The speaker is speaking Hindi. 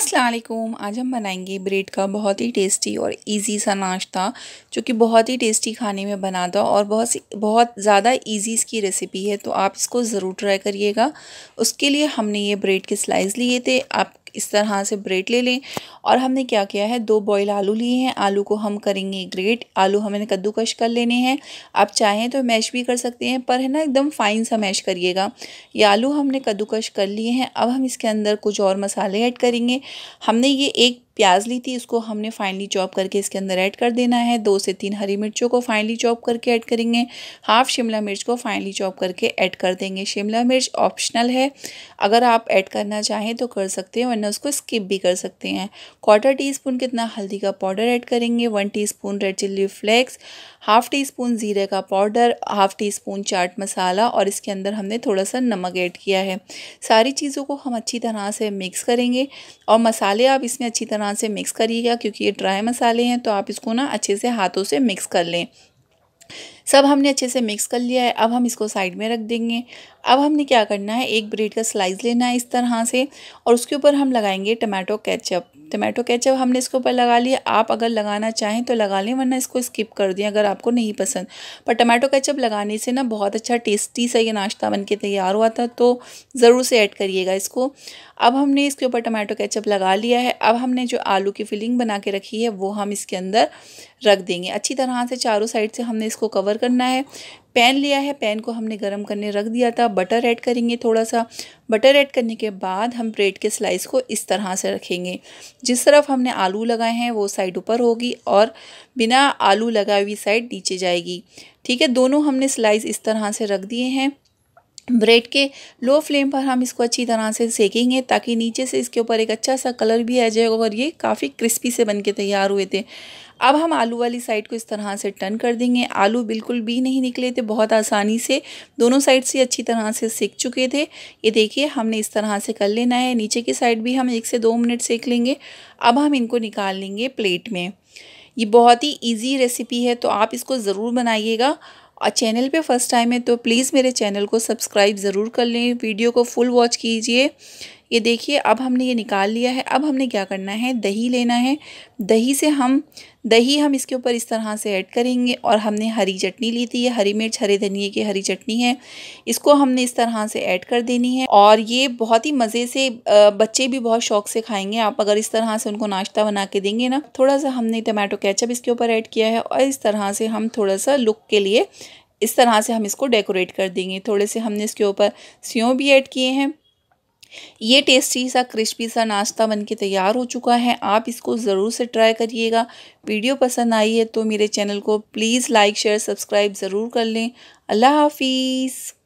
असलकुम आज हम बनाएंगे ब्रेड का बहुत ही टेस्टी और इजी सा नाश्ता जो कि बहुत ही टेस्टी खाने में बना था और बहुत सी बहुत ज़्यादा इजी इसकी रेसिपी है तो आप इसको ज़रूर ट्राई करिएगा उसके लिए हमने ये ब्रेड के स्लाइस लिए थे आप इस तरह से ब्रेड ले लें और हमने क्या किया है दो बॉयल आलू लिए हैं आलू को हम करेंगे ग्रेट आलू हमें कद्दूकश कर लेने हैं आप चाहें तो मैश भी कर सकते हैं पर है ना एकदम फाइन सा मैश करिएगा ये आलू हमने कद्दूकश कर लिए हैं अब हम इसके अंदर कुछ और मसाले ऐड करेंगे हमने ये एक प्याज ली थी इसको हमने फाइनली चॉप करके इसके अंदर ऐड कर देना है दो से तीन हरी मिर्चों को फाइनली चॉप करके ऐड करेंगे हाफ शिमला मिर्च को फाइनली चॉप करके ऐड कर देंगे शिमला मिर्च ऑप्शनल है अगर आप ऐड करना चाहें तो कर सकते हैं वरना उसको स्किप भी कर सकते हैं क्वार्टर टी स्पून कितना हल्दी का पाउडर ऐड करेंगे one teaspoon red chilli flakes half teaspoon ज़ीरे का powder half teaspoon chaat masala और इसके अंदर हमने थोड़ा सा नमक ऐड किया है सारी चीज़ों को हम अच्छी तरह से मिक्स करेंगे और मसाले आप इसमें अच्छी तरह हाथ से मिक्स करिएगा क्योंकि ये ड्राई मसाले हैं तो आप इसको ना अच्छे से हाथों से मिक्स कर लें सब हमने अच्छे से मिक्स कर लिया है अब हम इसको साइड में रख देंगे अब हमने क्या करना है एक ब्रेड का स्लाइस लेना है इस तरह से और उसके ऊपर हम लगाएंगे टमाटो केचप टमाटो केचप हमने इसके ऊपर लगा लिया आप अगर लगाना चाहें तो लगा लें वरना इसको स्किप कर दें अगर आपको नहीं पसंद पर टमाटो केचप लगाने से ना बहुत अच्छा टेस्टी सा ये नाश्ता बन के तैयार हुआ था तो ज़रूर से ऐड करिएगा इसको अब हमने इसके ऊपर टमाटो केचप लगा लिया है अब हमने जो आलू की फिलिंग बना के रखी है वो हम इसके अंदर रख देंगे अच्छी तरह से चारों साइड से हमने इसको कवर करना है पैन लिया है पैन को हमने गर्म करने रख दिया था बटर ऐड करेंगे थोड़ा सा बटर ऐड करने के बाद हम ब्रेड के स्लाइस को इस तरह से रखेंगे जिस तरफ हमने आलू लगाए हैं वो साइड ऊपर होगी और बिना आलू लगाई हुई साइड नीचे जाएगी ठीक है दोनों हमने स्लाइस इस तरह से रख दिए हैं ब्रेड के लो फ्लेम पर हम इसको अच्छी तरह से सेकेंगे ताकि नीचे से इसके ऊपर एक अच्छा सा कलर भी आ जाएगा और ये काफ़ी क्रिस्पी से बन के तैयार हुए थे अब हम आलू वाली साइड को इस तरह से टर्न कर देंगे आलू बिल्कुल भी नहीं निकले थे बहुत आसानी से दोनों साइड से अच्छी तरह से सेक चुके थे ये देखिए हमने इस तरह से कर लेना है नीचे की साइड भी हम एक से दो मिनट सेक लेंगे अब हम इनको निकाल लेंगे प्लेट में ये बहुत ही ईजी रेसिपी है तो आप इसको ज़रूर बनाइएगा और चैनल पे फर्स्ट टाइम है तो प्लीज़ मेरे चैनल को सब्सक्राइब ज़रूर कर लें वीडियो को फुल वॉच कीजिए ये देखिए अब हमने ये निकाल लिया है अब हमने क्या करना है दही लेना है दही से हम दही हम इसके ऊपर इस तरह से ऐड करेंगे और हमने हरी चटनी ली थी ये हरी मिर्च हरे धनिए की हरी चटनी है इसको हमने इस तरह से ऐड कर देनी है और ये बहुत ही मज़े से बच्चे भी बहुत शौक से खाएंगे आप अगर इस तरह से उनको नाश्ता बना के देंगे ना थोड़ा सा हमने टमाटो कैचअप इसके ऊपर ऐड किया है और इस तरह से हम थोड़ा सा लुक के लिए इस तरह से हम इसको डेकोरेट कर देंगे थोड़े से हमने इसके ऊपर स्यों भी ऐड किए हैं ये टेस्टी सा क्रिस्पी सा नाश्ता बनके तैयार हो चुका है आप इसको ज़रूर से ट्राई करिएगा वीडियो पसंद आई है तो मेरे चैनल को प्लीज़ लाइक शेयर सब्सक्राइब ज़रूर कर लें अल्लाह हाफिज़